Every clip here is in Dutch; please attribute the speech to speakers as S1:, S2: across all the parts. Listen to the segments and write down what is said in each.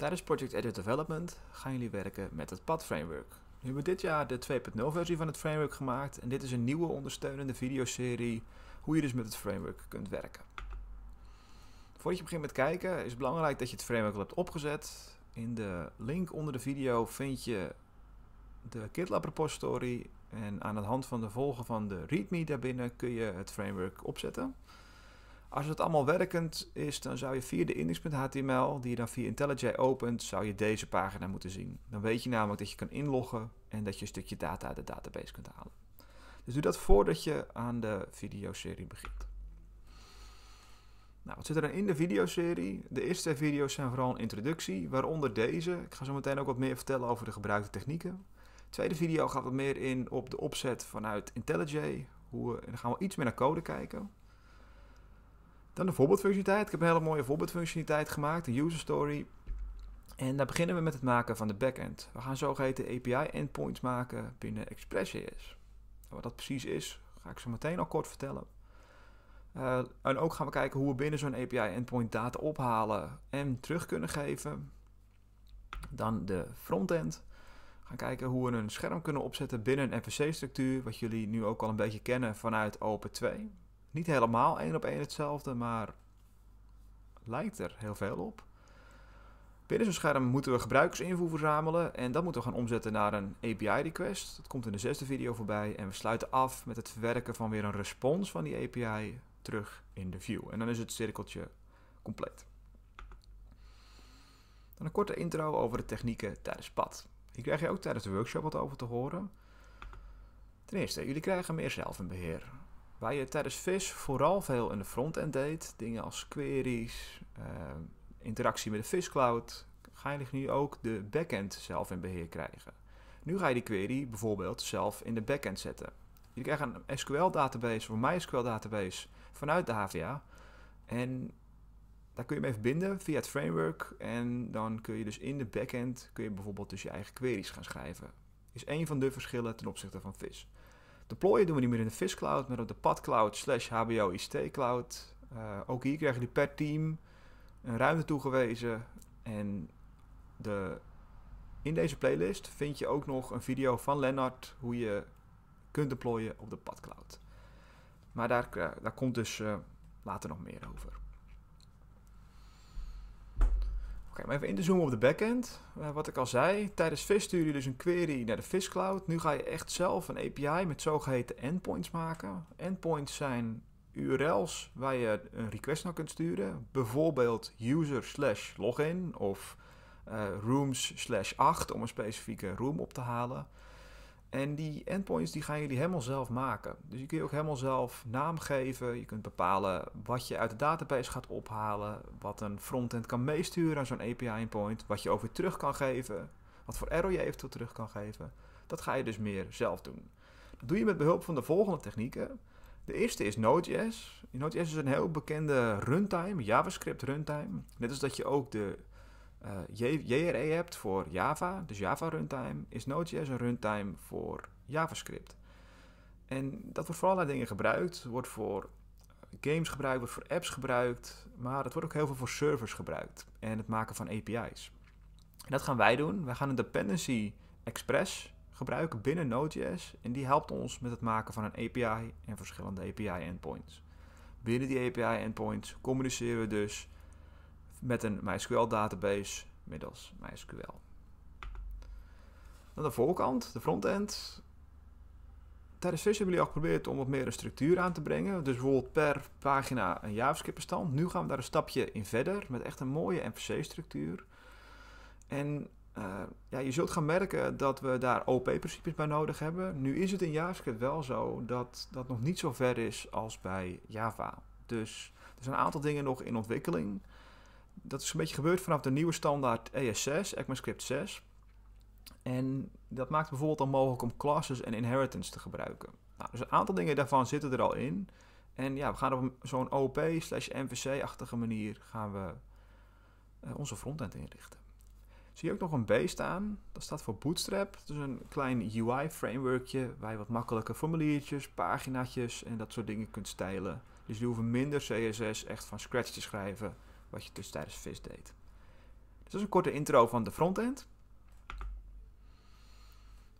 S1: Tijdens Project Edit Development gaan jullie werken met het PAD framework. We hebben dit jaar de 2.0 versie van het framework gemaakt en dit is een nieuwe ondersteunende videoserie hoe je dus met het framework kunt werken. Voordat je begint met kijken is het belangrijk dat je het framework al hebt opgezet. In de link onder de video vind je de GitLab repository en aan de hand van de volgen van de README daarbinnen kun je het framework opzetten. Als het allemaal werkend is, dan zou je via de index.html, die je dan via IntelliJ opent, zou je deze pagina moeten zien. Dan weet je namelijk dat je kan inloggen en dat je een stukje data uit de database kunt halen. Dus doe dat voordat je aan de videoserie begint. Nou, wat zit er dan in de videoserie? De eerste video's zijn vooral een introductie, waaronder deze. Ik ga zo meteen ook wat meer vertellen over de gebruikte technieken. De tweede video gaat wat meer in op de opzet vanuit IntelliJ. Hoe, dan gaan we iets meer naar code kijken. Dan de voorbeeldfunctionaliteit. Ik heb een hele mooie voorbeeldfunctionaliteit gemaakt, de user story. En daar beginnen we met het maken van de backend. We gaan zogeheten API-endpoints maken binnen Express.js. Nou, wat dat precies is, ga ik zo meteen al kort vertellen. Eh, en ook gaan we kijken hoe we binnen zo'n API-endpoint data ophalen en terug kunnen geven. Dan de frontend. We gaan kijken hoe we een scherm kunnen opzetten binnen een MVC-structuur, wat jullie nu ook al een beetje kennen vanuit Open 2. Niet helemaal één op één hetzelfde, maar lijkt er heel veel op. Binnen zo'n scherm moeten we gebruikersinvoer verzamelen en dat moeten we gaan omzetten naar een API-request. Dat komt in de zesde video voorbij en we sluiten af met het verwerken van weer een respons van die API terug in de view. En dan is het cirkeltje compleet. Dan een korte intro over de technieken tijdens pad. Hier krijg je ook tijdens de workshop wat over te horen. Ten eerste, jullie krijgen meer zelf in beheer. Waar je tijdens VIS vooral veel in de frontend deed. Dingen als queries, ehm, interactie met de VIS Cloud. Ga je dus nu ook de backend zelf in beheer krijgen. Nu ga je die query bijvoorbeeld zelf in de backend zetten. Je krijgt een SQL-database voor mij sql database vanuit de HVA. En daar kun je mee verbinden via het framework. En dan kun je dus in de backend kun je bijvoorbeeld dus je eigen queries gaan schrijven. Is een van de verschillen ten opzichte van VIS. Deployen doen we niet meer in de viscloud, maar op de padcloud slash hbo cloud. Eh, ook hier krijgen die per team een ruimte toegewezen. En de, in deze playlist vind je ook nog een video van Lennart hoe je kunt deployen op de padcloud. Maar daar, eh, daar komt dus eh, later nog meer over. even in te zoomen op de backend. Uh, wat ik al zei, tijdens vis stuur je dus een query naar de cloud. Nu ga je echt zelf een API met zogeheten endpoints maken. Endpoints zijn URL's waar je een request naar kunt sturen. Bijvoorbeeld user slash login of eh, rooms slash 8 om een specifieke room op te halen. En die endpoints die gaan jullie helemaal zelf maken. Dus je kunt ook helemaal zelf naam geven. Je kunt bepalen wat je uit de database gaat ophalen. Wat een frontend kan meesturen aan zo'n API-endpoint. Wat je over terug kan geven. Wat voor error je eventueel terug kan geven. Dat ga je dus meer zelf doen. Dat doe je met behulp van de volgende technieken. De eerste is Node.js. Node.js is een heel bekende runtime, JavaScript runtime. Net als dat je ook de uh, eh, JRE hebt voor Java, dus Java runtime, is Node.js een runtime voor JavaScript. En dat wordt voor allerlei dingen gebruikt. wordt voor games gebruikt, wordt voor apps gebruikt, maar het wordt ook heel veel voor servers gebruikt en het maken van API's. En dat gaan wij doen. Wij gaan een dependency express gebruiken binnen Node.js en die helpt ons met het maken van een API en verschillende API endpoints. Binnen die API endpoints communiceren we dus met een MySQL database middels MySQL. Dan de voorkant, de frontend. Tijdens Fish hebben jullie al geprobeerd om wat meer een structuur aan te brengen. Dus bijvoorbeeld per pagina een JavaScript bestand. Nu gaan we daar een stapje in verder met echt een mooie MVC-structuur. En eh, ja, je zult gaan merken dat we daar OP-principes bij nodig hebben. Nu is het in JavaScript wel zo dat dat nog niet zo ver is als bij Java. Dus er zijn een aantal dingen nog in ontwikkeling dat is een beetje gebeurd vanaf de nieuwe standaard e ES6, ECMAScript 6. En dat maakt bijvoorbeeld al mogelijk om classes en inheritance te gebruiken. Nou, dus een aantal dingen daarvan zitten er al in. En ja, we gaan op zo'n OP slash MVC-achtige manier gaan we eh, onze frontend inrichten. Zie je ook nog een B staan. Dat staat voor Bootstrap. Dus een klein UI-frameworkje waar je wat makkelijke formuliertjes, paginaatjes en dat soort dingen kunt stijlen. Dus je hoeven minder CSS echt van scratch te schrijven wat je dus tijdens vis deed. Dus dat is een korte intro van de frontend.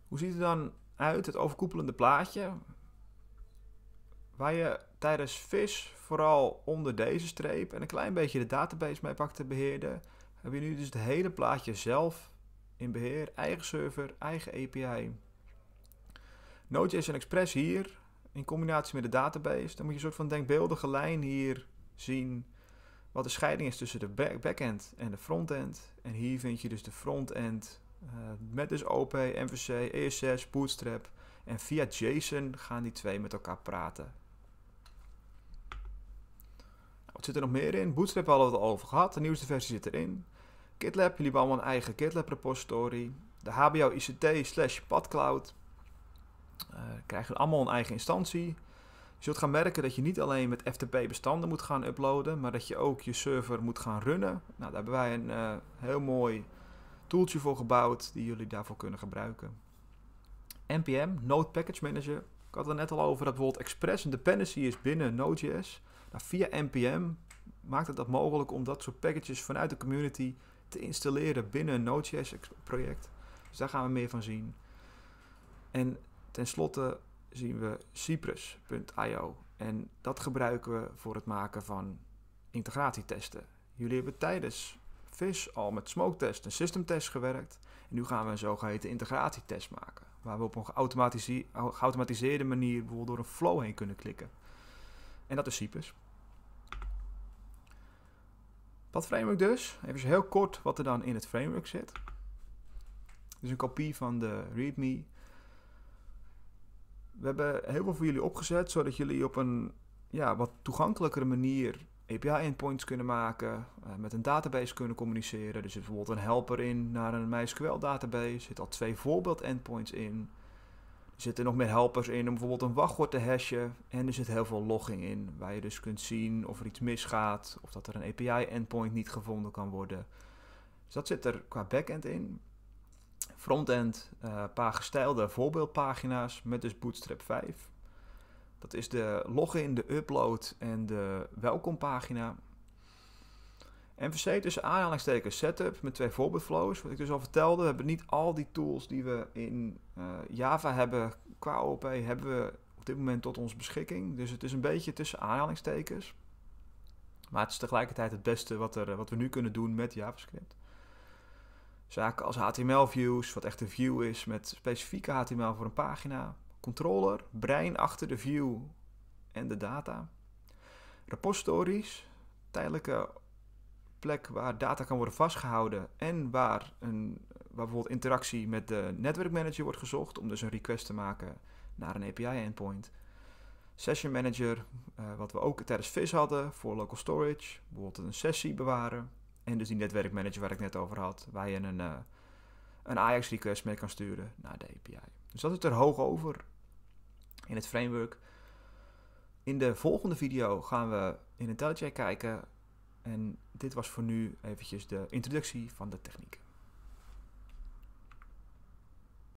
S1: Hoe ziet het dan uit, het overkoepelende plaatje? Waar je tijdens vis vooral onder deze streep en een klein beetje de database mee pakte beheerde, heb je nu dus het hele plaatje zelf in beheer, eigen server, eigen API. Node.js en Express hier, in combinatie met de database, dan moet je een soort van denkbeeldige lijn hier zien wat de scheiding is tussen de backend en de frontend. En hier vind je dus de frontend uh, met dus OP, MVC, ESS, Bootstrap. En via JSON gaan die twee met elkaar praten. Nou, wat zit er nog meer in? Bootstrap hebben we het al over gehad. De nieuwste versie zit erin. GitLab, jullie hebben allemaal een eigen GitLab repository. De HBO ICT slash PadCloud. Uh, krijgen allemaal een eigen instantie. Je zult gaan merken dat je niet alleen met FTP bestanden moet gaan uploaden, maar dat je ook je server moet gaan runnen. Nou, daar hebben wij een eh, heel mooi tooltje voor gebouwd die jullie daarvoor kunnen gebruiken. NPM, Node Package Manager. Ik had het net al over dat bijvoorbeeld Express een dependency is binnen Node.js. Nou, via NPM maakt het dat mogelijk om dat soort packages vanuit de community te installeren binnen een Node.js project. Dus daar gaan we meer van zien. En tenslotte zien we Cyprus.io. En dat gebruiken we voor het maken van integratietesten. Jullie hebben tijdens VIS al met smoke-test en systemtest gewerkt. En nu gaan we een zogeheten integratietest maken. Waar we op een geautomatiseerde manier bijvoorbeeld door een flow heen kunnen klikken. En dat is Cyprus. Wat framework dus. Even heel kort wat er dan in het framework zit. is een kopie van de README we hebben heel veel voor jullie opgezet, zodat jullie op een ja, wat toegankelijkere manier API-endpoints kunnen maken, eh, met een database kunnen communiceren. Dus er zit bijvoorbeeld een helper in naar een MySQL-database, er zitten al twee voorbeeld-endpoints in. Er zitten nog meer helpers in om bijvoorbeeld een wachtwoord te hashen. En er zit heel veel logging in, waar je dus kunt zien of er iets misgaat, of dat er een API-endpoint niet gevonden kan worden. Dus dat zit er qua backend in frontend een eh, paar gestijlde voorbeeldpagina's met dus Bootstrap 5. Dat is de login, de upload en de welkompagina. MVC tussen aanhalingstekens setup met twee voorbeeldflows. Wat ik dus al vertelde, we hebben niet al die tools die we in eh, Java hebben qua OOP, hebben we op dit moment tot onze beschikking. Dus het is een beetje tussen aanhalingstekens. Maar het is tegelijkertijd het beste wat, er, wat we nu kunnen doen met JavaScript. Zaken als HTML-views, wat echt een view is met specifieke HTML voor een pagina. Controller, brein achter de view en de data. Repositories, tijdelijke plek waar data kan worden vastgehouden en waar, een, waar bijvoorbeeld interactie met de netwerkmanager wordt gezocht om dus een request te maken naar een API-endpoint. Session Manager, eh, wat we ook tijdens VIS hadden voor local storage, bijvoorbeeld een sessie bewaren. En dus die netwerkmanager waar ik net over had, waar je een, eh, een Ajax request mee kan sturen naar de API. Dus dat is er hoog over in het framework. In de volgende video gaan we in IntelliJ kijken. En dit was voor nu eventjes de introductie van de techniek.